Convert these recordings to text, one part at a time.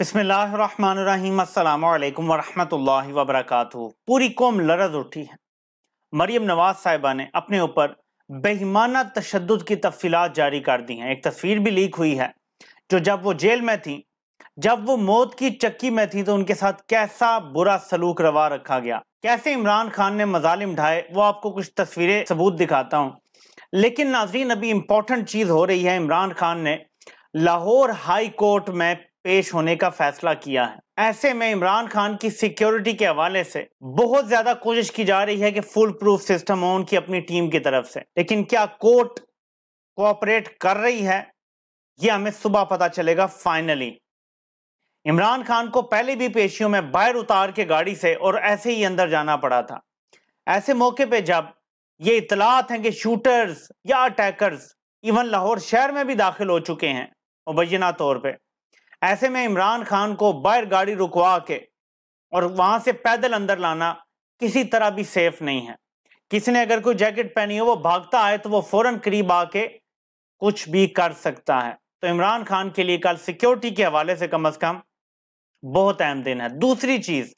बसमीम अल्लाम वरहमल पूरी कौम लरज उठी है मरियम नवाज साहिबा ने अपने ऊपर बेईमाना तशद की तफसीत जारी कर दी हैं एक तस्वीर भी लीक हुई है जो जब वो जेल में थी जब वो मौत की चक्की में थी तो उनके साथ कैसा बुरा सलूक रवा रखा गया कैसे इमरान खान ने मजालिम ढाए वो आपको कुछ तस्वीरें सबूत दिखाता हूँ लेकिन नाजरीन अभी इम्पोर्टेंट चीज़ हो रही है इमरान खान ने लाहौर हाई कोर्ट में पेश होने का फैसला किया है ऐसे में इमरान खान की सिक्योरिटी के हवाले से बहुत ज्यादा कोशिश की जा रही है कि फुल प्रूफ सिस्टम हो उनकी अपनी टीम की तरफ से लेकिन क्या कोर्ट कोऑपरेट कर रही है यह हमें सुबह पता चलेगा फाइनली इमरान खान को पहले भी पेशियों में बाहर उतार के गाड़ी से और ऐसे ही अंदर जाना पड़ा था ऐसे मौके पर जब ये इतलात हैं कि शूटर्स या अटैकर्स इवन लाहौर शहर में भी दाखिल हो चुके हैं मुबैना तौर पर ऐसे में इमरान खान को बाहर गाड़ी रुकवा के और वहां से पैदल अंदर लाना किसी तरह भी सेफ नहीं है किसी ने अगर कोई जैकेट पहनी हो वो भागता है तो वो फौरन करीब आके कुछ भी कर सकता है तो इमरान खान के लिए कल सिक्योरिटी के हवाले से कम अज कम बहुत अहम दिन है दूसरी चीज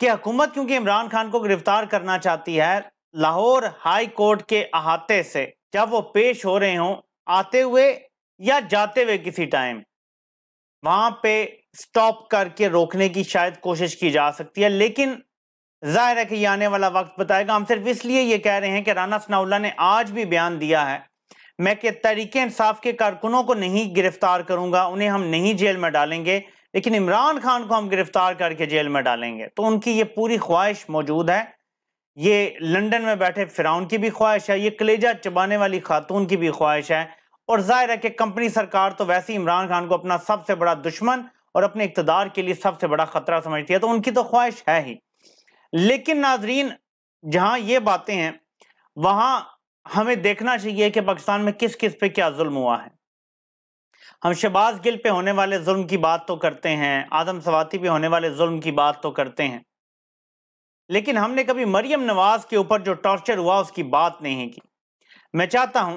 कि हुकूमत क्योंकि इमरान खान को गिरफ्तार करना चाहती है लाहौर हाई कोर्ट के अहाते से जब वो पेश हो रहे हों आते हुए या जाते हुए किसी टाइम वहां पे स्टॉप करके रोकने की शायद कोशिश की जा सकती है लेकिन जाहिर है कि ये आने वाला वक्त बताएगा हम सिर्फ इसलिए ये कह रहे हैं कि राना सनाउल्ला ने आज भी बयान दिया है मैं कि तरीके इंसाफ के कारकुनों को नहीं गिरफ्तार करूंगा उन्हें हम नहीं जेल में डालेंगे लेकिन इमरान खान को हम गिरफ्तार करके जेल में डालेंगे तो उनकी ये पूरी ख्वाहिश मौजूद है ये लंदन में बैठे फिराउन की भी ख्वाहिश है ये कलेजा चबाने वाली खातून की भी ख्वाहिश है और जाहिर है कि कंपनी सरकार तो वैसे ही इमरान खान को अपना सबसे बड़ा दुश्मन और अपने इकतदार के लिए सबसे बड़ा खतरा समझती है तो उनकी तो ख्वाहिश है ही लेकिन नाजरीन जहां ये बातें हैं वहां हमें देखना चाहिए कि पाकिस्तान में किस किस पे क्या जुल्म हुआ है हम शहबाज गिल पे होने वाले जुल्म की बात तो करते हैं आदम सवाती पे होने वाले जुल्म की बात तो करते हैं लेकिन हमने कभी मरियम नवाज के ऊपर जो टॉर्चर हुआ उसकी बात नहीं की मैं चाहता हूं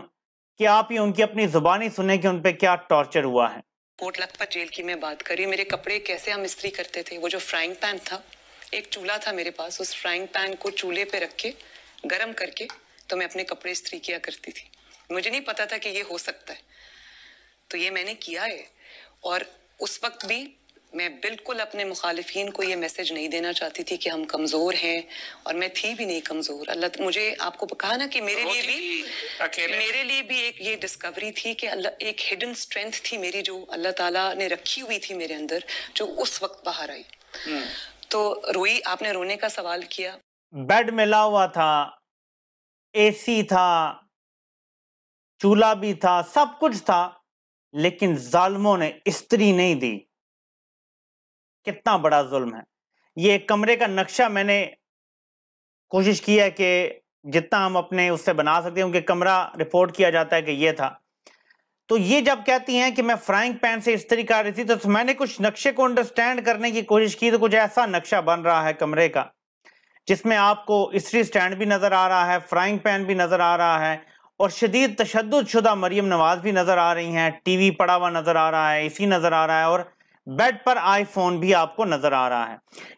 कि आप ये उनकी अपनी जुबानी सुने कि उन पे क्या टॉर्चर हुआ है कोट लखपत जेल की मैं बात करी मेरे कपड़े कैसे हम इस्त्री करते थे वो जो फ्राइंग पैन था एक चूल्हा था मेरे पास उस फ्राइंग पैन को चूल्हे पे रख के गर्म करके तो मैं अपने कपड़े इस्त्री किया करती थी मुझे नहीं पता था कि ये हो सकता है तो ये मैंने किया है और उस वक्त भी मैं बिल्कुल अपने मुखालफन को ये मैसेज नहीं देना चाहती थी कि हम कमजोर हैं और मैं थी भी नहीं कमजोर अल्लाह मुझे आपको कहा ना कि मेरे लिए भी मेरे लिए भी एक ये डिस्कवरी थी कि अल्लाह एक हिडन स्ट्रेंथ थी मेरी जो अल्लाह ताला ने रखी हुई थी मेरे अंदर जो उस वक्त बाहर आई हम्म। तो रोई आपने रोने का सवाल किया बेड मिला हुआ था ए था चूल्हा भी था सब कुछ था लेकिन जालमो ने स्त्री नहीं दी कितना बड़ा जुल्म है ये कमरे का नक्शा मैंने कोशिश की है कि जितना हम अपने उससे बना सकते हैं उनके कमरा रिपोर्ट किया जाता है कि ये था तो ये जब कहती हैं कि मैं फ्राइंग पैन से इस कर रही थी तो मैंने कुछ नक्शे को अंडरस्टैंड करने की कोशिश की तो कुछ ऐसा नक्शा बन रहा है कमरे का जिसमें आपको इस्त्री स्टैंड भी नज़र आ रहा है फ्राइंग पैन भी नज़र आ रहा है और शदीद तशद शुदा मरियम नवाज भी नज़र आ रही हैं टीवी पड़ा हुआ नज़र आ रहा है इसी नज़र आ रहा है और बेड पर आईफोन भी आपको नजर आ रहा है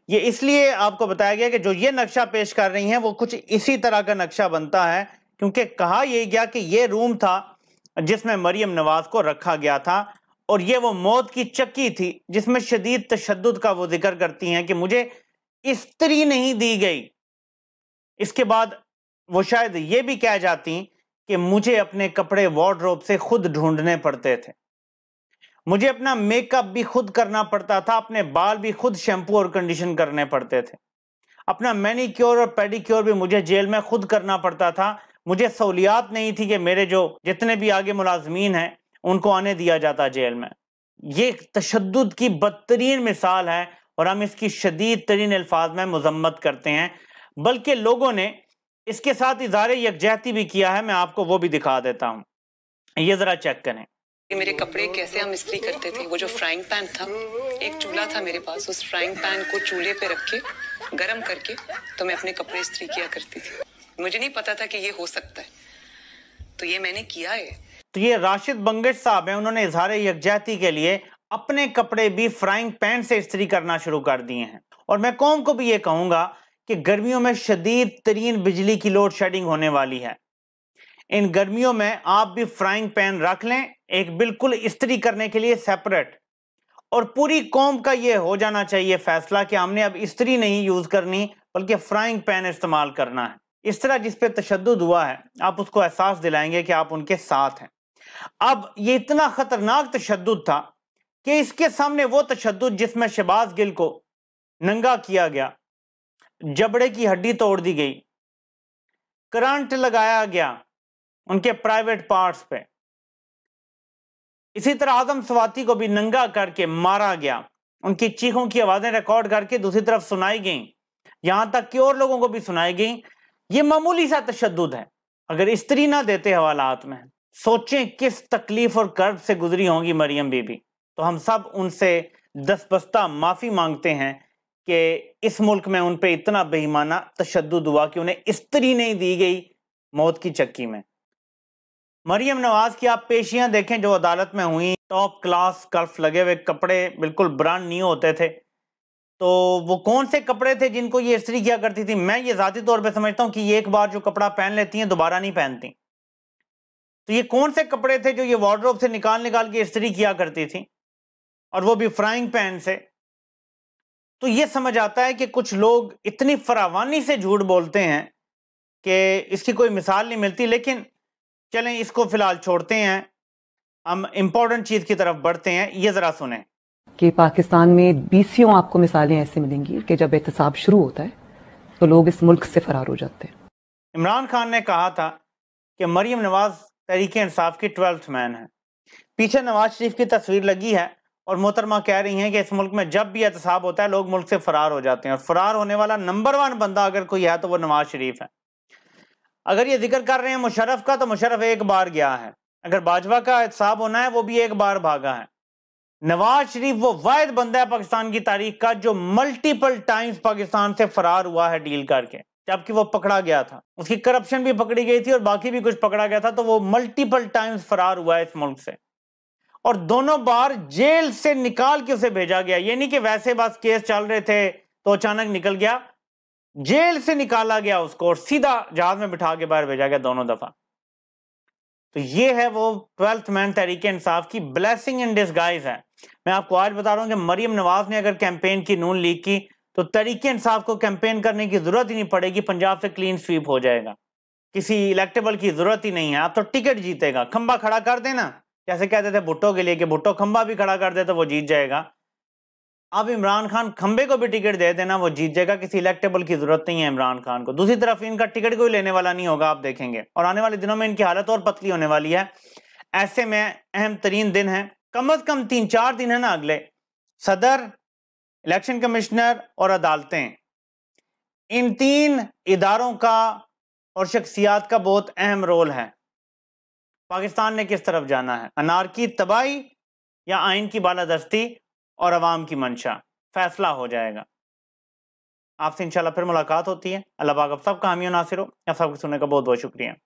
ये इसलिए आपको बताया गया कि जो ये नक्शा पेश कर रही हैं वो कुछ इसी तरह का नक्शा बनता है क्योंकि कहा यह गया कि ये रूम था जिसमें मरियम नवाज को रखा गया था और ये वो मौत की चक्की थी जिसमें शदीद तशद का वो जिक्र करती हैं कि मुझे स्त्री नहीं दी गई इसके बाद वो शायद ये भी कह जाती कि मुझे अपने कपड़े वार्ड्रोब से खुद ढूंढने पड़ते थे मुझे अपना मेकअप भी खुद करना पड़ता था अपने बाल भी खुद शैम्पू और कंडीशन करने पड़ते थे अपना मैनिक्योर और पेडिक्योर भी मुझे जेल में खुद करना पड़ता था मुझे सहूलियात नहीं थी कि मेरे जो जितने भी आगे मुलाजमीन हैं उनको आने दिया जाता जेल में ये तशद की बदतरीन मिसाल है और हम इसकी शदीद तरीन अल्फाज में मजम्मत करते हैं बल्कि लोगों ने इसके साथ इजहार यकजहती भी किया है मैं आपको वो भी दिखा देता हूँ ये ज़रा चेक करें मेरे कपड़े कैसे हम इस्त्री करते थे वो जो फ्राइंग पैन था एक चूल्हा था मेरे पास उस फ्राइंग पैन को चूल्हे पे रख के गर्म करके तो मैं अपने कपड़े इस्त्री किया करती थी मुझे नहीं पता था कि ये हो सकता है तो ये मैंने किया है तो ये राशिद बंगट साहब हैं उन्होंने इजहार यकजहती के लिए अपने कपड़े भी फ्राइंग पैन से इस्त्री करना शुरू कर दिए हैं और मैं कौम को भी ये कहूंगा कि गर्मियों में शदीद तरीन बिजली की लोड शेडिंग होने वाली है इन गर्मियों में आप भी फ्राइंग पैन रख लें एक बिल्कुल स्त्री करने के लिए सेपरेट और पूरी कौम का ये हो जाना चाहिए फैसला कि हमने अब स्त्री नहीं यूज करनी बल्कि फ्राइंग पैन इस्तेमाल करना है इस तरह जिस पे तशद हुआ है आप उसको एहसास दिलाएंगे कि आप उनके साथ हैं अब ये इतना खतरनाक तशद था कि इसके सामने वो तशद जिसमें शहबाज गिल को नंगा किया गया जबड़े की हड्डी तोड़ दी गई करंट लगाया गया उनके प्राइवेट पार्ट्स पे इसी तरह आजम स्वाति को भी नंगा करके मारा गया उनकी चीखों की आवाज़ें रिकॉर्ड करके दूसरी तरफ सुनाई गई यहां तक कि और लोगों को भी सुनाई गई ये मामूली सा तशद है अगर स्त्री ना देते हवालात में सोचें किस तकलीफ और कर्ब से गुजरी होंगी मरियम बीबी तो हम सब उनसे दसबस्ता माफ़ी मांगते हैं कि इस मुल्क में उन पर इतना बेईमाना तशद हुआ कि उन्हें स्त्री नहीं दी गई मौत की चक्की में मरीम नवाज की आप पेशियां देखें जो अदालत में हुई टॉप क्लास कर्फ लगे हुए कपड़े बिल्कुल ब्रांड नहीं होते थे तो वो कौन से कपड़े थे जिनको ये स्त्री किया करती थी मैं ये ज़ाती तौर पे समझता हूँ कि ये एक बार जो कपड़ा पहन लेती हैं दोबारा नहीं पहनती तो ये कौन से कपड़े थे जो ये वार्ड्रोब से निकाल निकाल के स्त्री किया करती थी और वो भी फ्राइंग पैन से तो ये समझ आता है कि कुछ लोग इतनी फरावानी से झूठ बोलते हैं कि इसकी कोई मिसाल नहीं मिलती लेकिन चलें इसको फिलहाल छोड़ते हैं हम इम्पोर्टेंट चीज की तरफ बढ़ते हैं ये जरा सुने कि पाकिस्तान में बीसियों आपको मिसालें ऐसी मिलेंगी कि जब एहतसाब शुरू होता है तो लोग इस मुल्क से फरार हो जाते हैं इमरान खान ने कहा था कि मरीम नवाज तरीके इंसाफ की ट्वेल्थ मैन है पीछे नवाज शरीफ की तस्वीर लगी है और मोहतरमा कह रही हैं कि इस मुल्क में जब भी एहतसाब होता है लोग मुल्क से फरार हो जाते हैं और फरार होने वाला नंबर वन बंदा अगर कोई है तो वो नवाज शरीफ है अगर ये जिक्र कर रहे हैं मुशरफ का तो मुशरफ एक बार गया है अगर बाजवा का साहब होना है वो भी एक बार भागा है नवाज शरीफ वो वायद बंदा है पाकिस्तान की तारीख का जो मल्टीपल टाइम्स पाकिस्तान से फरार हुआ है डील करके जबकि वो पकड़ा गया था उसकी करप्शन भी पकड़ी गई थी और बाकी भी कुछ पकड़ा गया था तो वो मल्टीपल टाइम्स फरार हुआ है इस मुल्क से और दोनों बार जेल से निकाल के उसे भेजा गया ये नहीं कि वैसे बस केस चल रहे थे तो अचानक निकल गया जेल से निकाला गया उसको और सीधा जहाज में बिठा के बाहर भेजा गया दोनों दफा तो ये है वो ट्वेल्थ मैन तहरीक इंसाफ की ब्लेसिंग इन डिस्गाइज है मैं आपको आज बता रहा हूं कि मरियम नवाज ने अगर कैंपेन की नून लीक की तो तरीके इंसाफ को कैंपेन करने की जरूरत ही नहीं पड़ेगी पंजाब से क्लीन स्वीप हो जाएगा किसी इलेक्टेबल की जरूरत ही नहीं है आप तो टिकट जीतेगा खंबा खड़ा कर देना जैसे कहते थे भुट्टो के लिए कि भुट्टो खंबा भी खड़ा कर दे तो वो जीत जाएगा अब इमरान खान खंबे को भी टिकट दे देना वो जीत जाएगा किसी इलेक्टेबल की जरूरत नहीं है इमरान खान को दूसरी तरफ इनका टिकट कोई लेने वाला नहीं होगा आप देखेंगे और आने वाले दिनों में इनकी हालत और पतली होने वाली है ऐसे में अहम तरीन दिन है कम अज कम तीन चार दिन है ना अगले सदर इलेक्शन कमिश्नर और अदालतें इन तीन इदारों का और शख्सियात का बहुत अहम रोल है पाकिस्तान ने किस तरफ जाना है अनारकी तबाही या आइन की बालादस्ती और आवाम की मंशा फैसला हो जाएगा आपसे इंशाल्लाह फिर मुलाकात होती है अल्लाह पाक अब सब का नासिर हो आप सबके सुनने का बहुत बहुत शुक्रिया